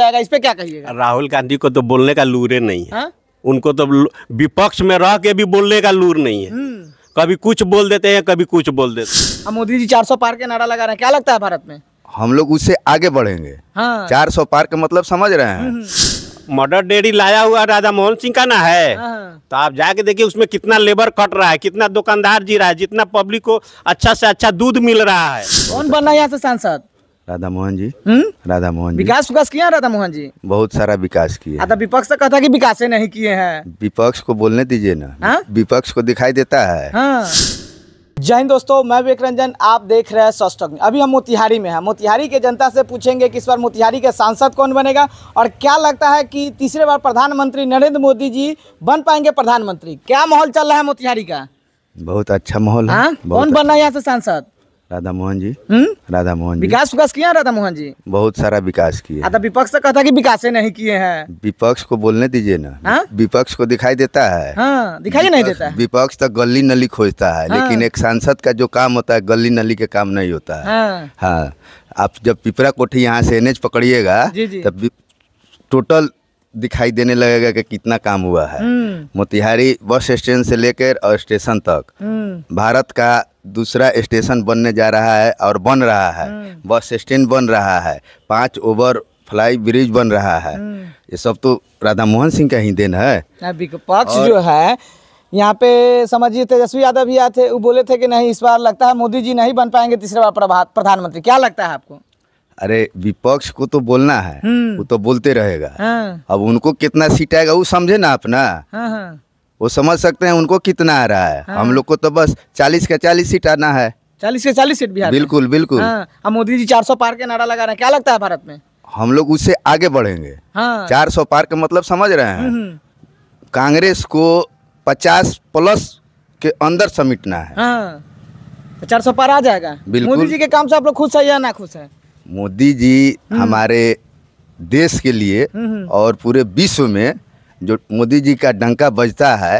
जाएगा इस पे क्या कहिएगा राहुल गांधी को तो बोलने का लूरे नहीं है हाँ? उनको तो विपक्ष में रह के भी बोलने का लूर नहीं है हम्म। कभी कुछ बोल देते हैं कभी कुछ बोल देते हैं मोदी जी 400 पार के नारा लगा रहे हैं क्या लगता है भारत में हम लोग उससे आगे बढ़ेंगे हाँ। 400 पार के मतलब समझ रहे हैं हम्म। मर्डर डेडी लाया हुआ राजा मोहन सिंह का ना है हाँ। तो आप जाके देखिए उसमें कितना लेबर कट रहा है कितना दुकानदार जी रहा है जितना पब्लिक को अच्छा से अच्छा दूध मिल रहा है कौन बनना यहाँ से सांसद राधा मोहन जी हम्म? राधा मोहन जी विकास विकास किया राधा मोहन जी बहुत सारा विकास किए विपक्ष तो कहता कि विकास नहीं किए हैं विपक्ष को बोलने दीजिए ना हाँ? विपक्ष को दिखाई देता है हाँ। जय हिंद दोस्तों मैं विवेक रंजन आप देख रहे हैं सस्टॉक अभी हम मोतिहारी में हैं मोतिहारी के जनता से पूछेंगे कि इस बार मोतिहारी के सांसद कौन बनेगा और क्या लगता है कि तीसरे बार प्रधानमंत्री नरेंद्र मोदी जी बन पाएंगे प्रधानमंत्री क्या माहौल चल रहा है मोतिहारी का बहुत अच्छा माहौल है हाँ? कौन बन रहा है अच्छा। यहाँ से सांसद राधा मोहन जी हम्म? राधा मोहन विकास विकास किया राधा मोहन जी बहुत सारा विकास किया आता तो विपक्ष से तो कहता कि विकास नहीं किए हैं विपक्ष को बोलने दीजिए ना हाँ? विपक्ष को दिखाई देता है हाँ, दिखाई नहीं देता विपक्ष तो गली नली खोजता है हाँ। लेकिन एक सांसद का जो काम होता है गली नली के काम नहीं होता है हाँ, हाँ। आप जब पिपरा कोठी यहाँ से एन पकड़िएगा तब टोटल दिखाई देने लगेगा कि कितना काम हुआ है हम्म। मोतिहारी बस स्टैंड से लेकर और स्टेशन तक हम्म। भारत का दूसरा स्टेशन बनने जा रहा है और बन रहा है हम्म। बस स्टैंड बन रहा है पांच ओवर फ्लाई ब्रिज बन रहा है ये सब तो राधा मोहन सिंह का ही देन है विपक्ष जो है यहाँ पे समझिए तेजस्वी यादव भी आए थे वो बोले थे कि नहीं इस बार लगता है मोदी जी नहीं बन पाएंगे तीसरे बार प्रधानमंत्री क्या लगता है आपको अरे विपक्ष को तो बोलना है हम्म। वो तो बोलते रहेगा हाँ। अब उनको कितना सीट आएगा वो समझे ना अपना हाँ, हाँ। वो समझ सकते हैं उनको कितना आ रहा है हाँ। हम लोग को तो बस चालीस का चालीस सीट आना है चालीस के चालीस सीट बिहार बिल्कुल बिल्कुल हाँ। मोदी जी चार सौ पार के नारा लगा रहे हैं क्या लगता है भारत में हम लोग उससे आगे बढ़ेंगे हाँ। चार सौ पार का मतलब समझ रहे हैं हम्म, हम्म। कांग्रेस को पचास प्लस के अंदर समेटना है हाँ, तो चार सौ पार आ जाएगा मोदी जी के काम से आप लोग खुश है या ना खुश है मोदी जी हम्म। हमारे देश के लिए हम्म, हम्म। और पूरे विश्व में जो मोदी जी का डंका बजता है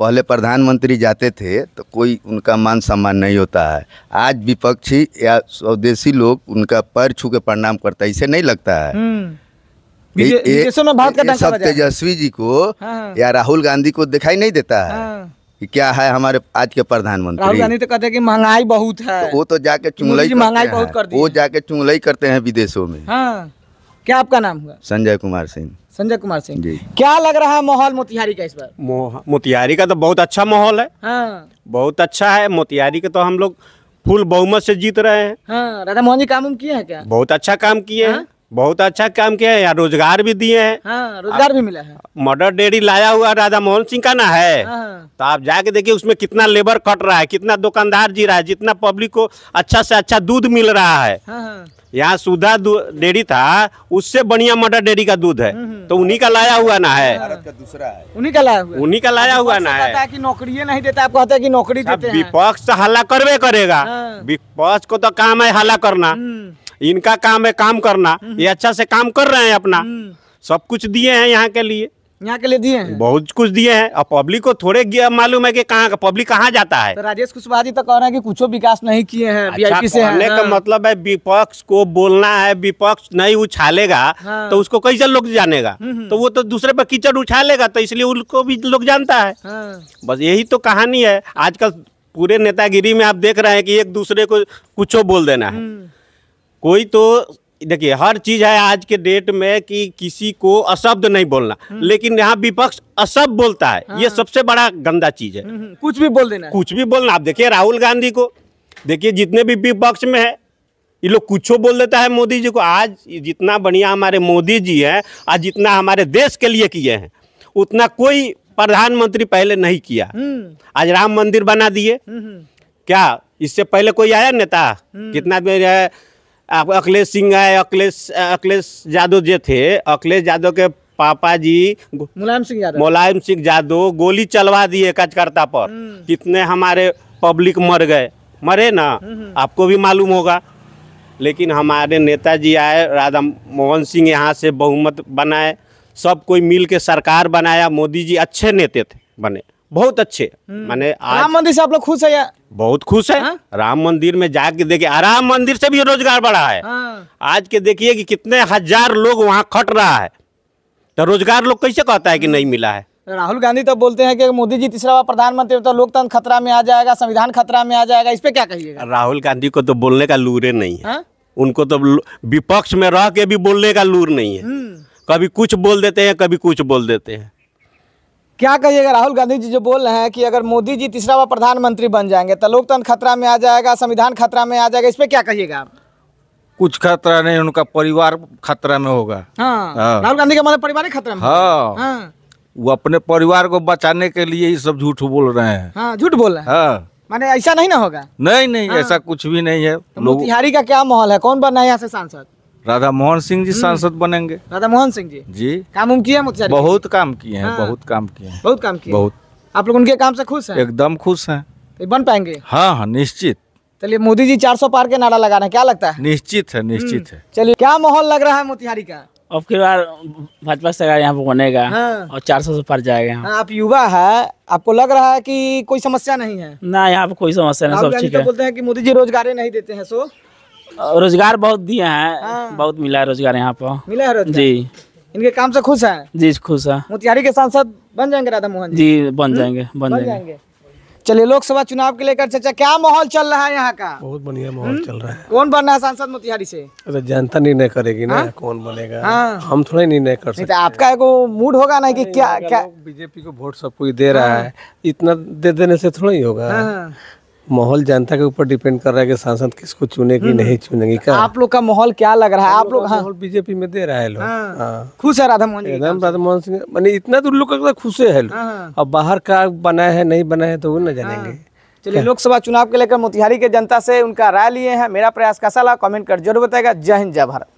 पहले प्रधानमंत्री जाते थे तो कोई उनका मान सम्मान नहीं होता है आज विपक्षी या स्वदेशी लोग उनका पैर छू के प्रणाम करता है इसे नहीं लगता है सब तेजस्वी जी को हाँ, हाँ। या राहुल गांधी को दिखाई नहीं देता है हाँ। कि क्या है हमारे आज के प्रधानमंत्री राहुल गांधी तो कहते हैं कि महंगाई बहुत है तो वो तो जाके चुंगलई महंगाई बहुत कर वो जाके चुंगलई करते हैं विदेशों में हाँ क्या आपका नाम हुआ संजय कुमार सिंह संजय कुमार सिंह जी क्या लग रहा है माहौल मोतिहारी का इस बार मोतिहारी का तो बहुत अच्छा माहौल है हाँ। बहुत अच्छा है मोतिहारी का तो हम लोग फुल बहुमत से जीत रहे हैं हाँ। राधा मोहन जी काम किए हैं क्या बहुत अच्छा काम किए हैं हाँ। बहुत अच्छा काम किया है यहाँ रोजगार भी दिए हैं हाँ, रोजगार भी मिला है मर्डर डेडी लाया हुआ राजा मोहन सिंह का ना है हाँ, हाँ। तो आप जाके देखिए उसमें कितना लेबर कट रहा है कितना दुकानदार जी रहा है जितना पब्लिक को अच्छा से अच्छा दूध मिल रहा है हाँ।, हाँ। यहाँ सुधा डेरी था उससे बढ़िया मटर डेरी का दूध है हम्म, हम्म। तो उन्हीं का लाया हुआ ना है हाँ। दूसरा उन्हीं का लाया हुआ उन्हीं का लाया हुआ ना है कि नौकरी नहीं देता आप कहते है कि नौकरी देते विपक्ष हल्ला करवे करेगा विपक्ष को तो काम है हल्ला करना हम्म। इनका काम है काम करना हम्म। ये अच्छा से काम कर रहे हैं अपना हम्म। सब कुछ दिए हैं यहाँ के लिए यहाँ के लिए दिए हैं बहुत कुछ दिए हैं अब पब्लिक को थोड़े मालूम है कि कहाँ का पब्लिक कहाँ जाता है तो राजेश कुशवाहा जी तो कह रहे हैं कि कुछ विकास नहीं किए हैं अच्छा, से का मतलब है विपक्ष को बोलना है विपक्ष नहीं उछालेगा हाँ। तो उसको कैसे लोग जानेगा हम्म, तो वो तो दूसरे पर कीचड़ उछालेगा तो इसलिए उनको भी लोग जानता है हाँ। बस यही तो कहानी है आजकल पूरे नेतागिरी में आप देख रहे हैं कि एक दूसरे को कुछ बोल देना है कोई तो देखिए हर चीज है आज के डेट में कि किसी को अशब्द नहीं बोलना हम्म। लेकिन यहाँ विपक्ष अशब्द बोलता है हाँ। ये सबसे बड़ा गंदा चीज है हम्म, हम्म, कुछ भी बोल देना कुछ भी बोलना आप देखिए राहुल गांधी को देखिए जितने भी विपक्ष में है ये लोग कुछ बोल देता है मोदी जी को आज जितना बढ़िया हमारे मोदी जी है आज जितना हमारे देश के लिए किए हैं उतना कोई प्रधानमंत्री पहले नहीं किया आज राम मंदिर बना दिए क्या इससे पहले कोई आया नेता कितना देर है अखिलेश सिंह आए अखिलेश अखिलेश यादव जो थे अखिलेश यादव के पापा जी मुलायम सिंह यादव मुलायम सिंह यादव गोली चलवा दिए कार्यकर्ता पर हम्म। कितने हमारे पब्लिक मर गए मरे ना हम्म, हम्म। आपको भी मालूम होगा लेकिन हमारे नेताजी आए राधा मोहन सिंह यहाँ से बहुमत बनाए सब कोई मिल के सरकार बनाया मोदी जी अच्छे नेता थे बने बहुत अच्छे हम्म। माने राम मंदिर से आप लोग खुश है या बहुत खुश है हा? राम मंदिर में जाके देखिए राम मंदिर से भी रोजगार बढ़ा है हाँ। आज के देखिए कि कितने हजार लोग वहाँ खट रहा है तो रोजगार लोग कैसे कहता है कि नहीं मिला है राहुल गांधी तो बोलते हैं कि मोदी जी तीसरा बार प्रधानमंत्री तो लोकतंत्र खतरा में आ जाएगा संविधान खतरा में आ जाएगा इस पे क्या कहिएगा राहुल गांधी को तो बोलने का लूरे नहीं है हाँ? उनको तो विपक्ष में रह के भी बोलने का लूर नहीं है हम्म। कभी कुछ बोल देते हैं कभी कुछ बोल देते हैं क्या कहिएगा राहुल गांधी जी जो बोल रहे हैं कि अगर मोदी जी तीसरा बार प्रधानमंत्री बन जाएंगे तो लोकतंत्र खतरा में आ जाएगा संविधान खतरा में आ जाएगा इस पर क्या कहिएगा आप कुछ खतरा नहीं उनका परिवार खतरा में होगा हाँ, हाँ। राहुल गांधी का मतलब परिवार खतरा में हाँ। वो अपने परिवार को बचाने के लिए ये सब झूठ बोल रहे हैं झूठ बोल रहे हैं माने ऐसा नहीं ना होगा नहीं नहीं ऐसा कुछ भी नहीं है तो मोतिहारी का क्या माहौल है कौन बनना है यहाँ से सांसद राधा मोहन सिंह जी हम्म। सांसद बनेंगे राधा मोहन सिंह जी जी काम उम किया मुझसे हाँ। बहुत काम किए हैं बहुत काम किए हैं बहुत काम किए बहुत आप लोग उनके काम से खुश हैं एकदम खुश हैं तो बन पाएंगे हाँ हाँ निश्चित चलिए मोदी जी 400 पार के नारा लगा रहे हैं क्या लगता है निश्चित है हम्म। निश्चित है चलिए क्या माहौल लग रहा है मोतिहारी का अब फिर बार भाजपा सरकार यहाँ पे बनेगा हाँ। और 400 से पार जाएगा हाँ। आप युवा है आपको लग रहा है कि कोई समस्या नहीं है ना यहाँ पे कोई समस्या नहीं सब ठीक है बोलते हैं कि मोदी जी रोजगार नहीं देते हैं सो रोजगार बहुत दिए हैं हाँ। बहुत मिला है रोजगार यहाँ पर मिला है रोजगार जी इनके काम से खुश है जी खुश है मोतिहारी के सांसद बन जाएंगे राधा मोहन जी हम्म, बन जाएंगे बन जाएंगे चलिए लोकसभा चुनाव के लेकर चर्चा क्या माहौल चल रहा है यहाँ का बहुत बढ़िया माहौल हम्म। चल रहा है कौन बनना है सांसद मोतिहारी से अरे जनता निर्णय करेगी ना हाँ। कौन बनेगा हा? हम थोड़ा निर्णय कर तो सकते आपका एगो मूड होगा ना कि क्या क्या बीजेपी को वोट सब कोई दे रहा हाँ। है इतना दे देने से थोड़ा ही होगा माहौल जनता के ऊपर डिपेंड कर रहा है कि सांसद किसको चुनेगी हम्म। नहीं चुनेगी क्या आप लोग का माहौल क्या लग रहा है आप लोग हाँ। माहौल बीजेपी में दे रहा है लोग हाँ। हाँ। खुश है राधा मोहन राधा मोहन सिंह मैंने इतना दूर लोग खुशे तो खुश है लोग अब बाहर का बनाया है नहीं बनाया है तो वो न जानेंगे चलिए लोकसभा चुनाव के लेकर मोतिहारी के जनता से उनका राय लिए हैं मेरा प्रयास कैसा लगा कमेंट कर जरूर बताएगा जय हिंद जय भारत